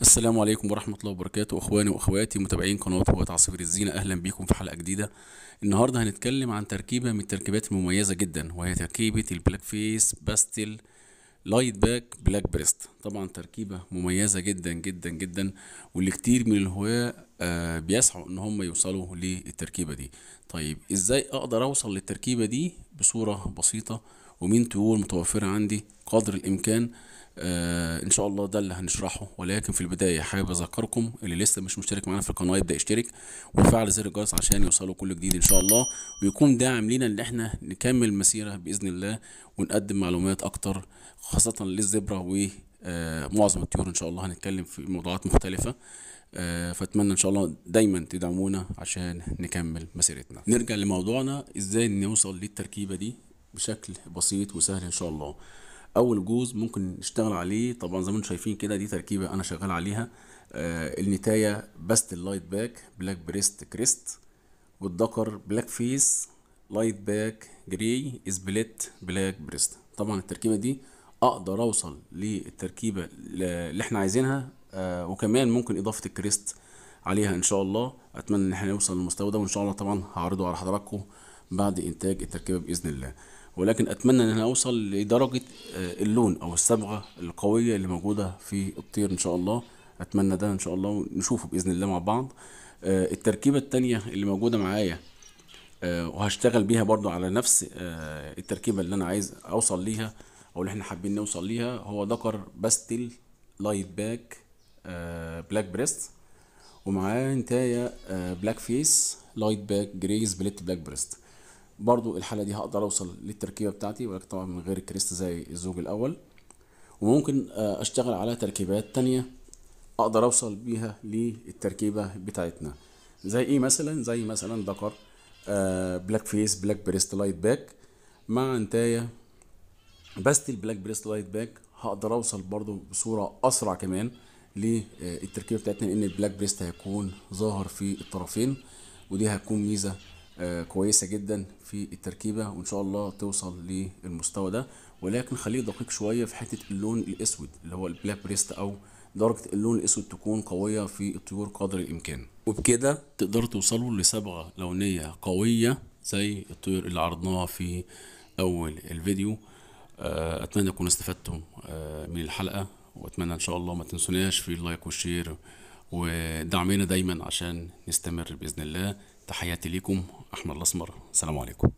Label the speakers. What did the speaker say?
Speaker 1: السلام عليكم ورحمة الله وبركاته إخواني وأخواتي متابعين قناة هواة عصير الزينة أهلا بيكم في حلقة جديدة النهاردة هنتكلم عن تركيبة من التركيبات المميزة جدا وهي تركيبة البلاك فيس باستل لايت باك بلاك بريست طبعا تركيبة مميزة جدا جدا جدا واللي كتير من الهواة آه، بيسعوا ان هم يوصلوا للتركيبة دي طيب ازاي اقدر اوصل للتركيبة دي بصورة بسيطة ومين طيور متوفرة عندي قدر الامكان آه ان شاء الله ده اللي هنشرحه ولكن في البدايه حابب اذكركم اللي لسه مش مشترك معانا في القناه يبدا يشترك ويفعل زر الجرس عشان يوصله كل جديد ان شاء الله ويكون داعم لينا ان احنا نكمل مسيره باذن الله ونقدم معلومات اكتر خاصه للزبره و آه معظم الطيور ان شاء الله هنتكلم في موضوعات مختلفه آه فاتمنى ان شاء الله دايما تدعمونا عشان نكمل مسيرتنا نرجع لموضوعنا ازاي نوصل للتركيبه دي بشكل بسيط وسهل ان شاء الله اول جزء ممكن نشتغل عليه طبعا زي ما انتم شايفين كده دي تركيبه انا شغال عليها آه النتايه باست اللايت باك بلاك بريست كريست والدكر بلاك فيس لايت باك جري سبليت بلاك بريست طبعا التركيبه دي اقدر اوصل للتركيبه اللي احنا عايزينها آه وكمان ممكن اضافه الكريست عليها ان شاء الله اتمنى ان احنا نوصل للمستوى ده وان شاء الله طبعا هعرضه على حضراتكم بعد انتاج التركيبه باذن الله ولكن اتمنى ان انا اوصل لدرجه آه، اللون او الصبغه القويه اللي موجوده في الطير ان شاء الله اتمنى ده ان شاء الله ونشوفه باذن الله مع بعض آه، التركيبه التانية اللي موجوده معايا آه، وهشتغل بيها برضو على نفس التركيبه اللي انا عايز اوصل ليها او اللي احنا حابين نوصل ليها هو ذكر باستل لايت باك بلاك بريست ومعاه انتايه بلاك فيس لايت باك جري بليت بلاك بريست برضو الحالة دي هقدر أوصل للتركيبة بتاعتي ولكن طبعا من غير الكريست زي الزوج الأول وممكن آه، أشتغل على تركيبات تانية أقدر أوصل بيها للتركيبة بتاعتنا زي إيه مثلا زي مثلا ذكر بلاك فيس بلاك بريست لايت باك مع انتاية بست البلاك بريست لايت باك هقدر أوصل برضو بصورة أسرع كمان للتركيبة بتاعتنا لأن البلاك بريست هيكون ظاهر في الطرفين ودي هتكون ميزة آه، كويسه جدا في التركيبه وان شاء الله توصل للمستوى ده ولكن خليه دقيق شويه في حته اللون الاسود اللي هو البلاك بريست او درجه اللون الاسود تكون قويه في الطيور قدر الامكان وبكده تقدروا توصلوا لصبغه لونيه قويه زي الطيور اللي عرضناها في اول الفيديو آه، اتمنى تكونوا استفدتم آه، من الحلقه واتمنى ان شاء الله ما تنسوناش في اللايك والشير ودعمينا دايما عشان نستمر باذن الله تحياتي ليكم احمد الاسمر السلام عليكم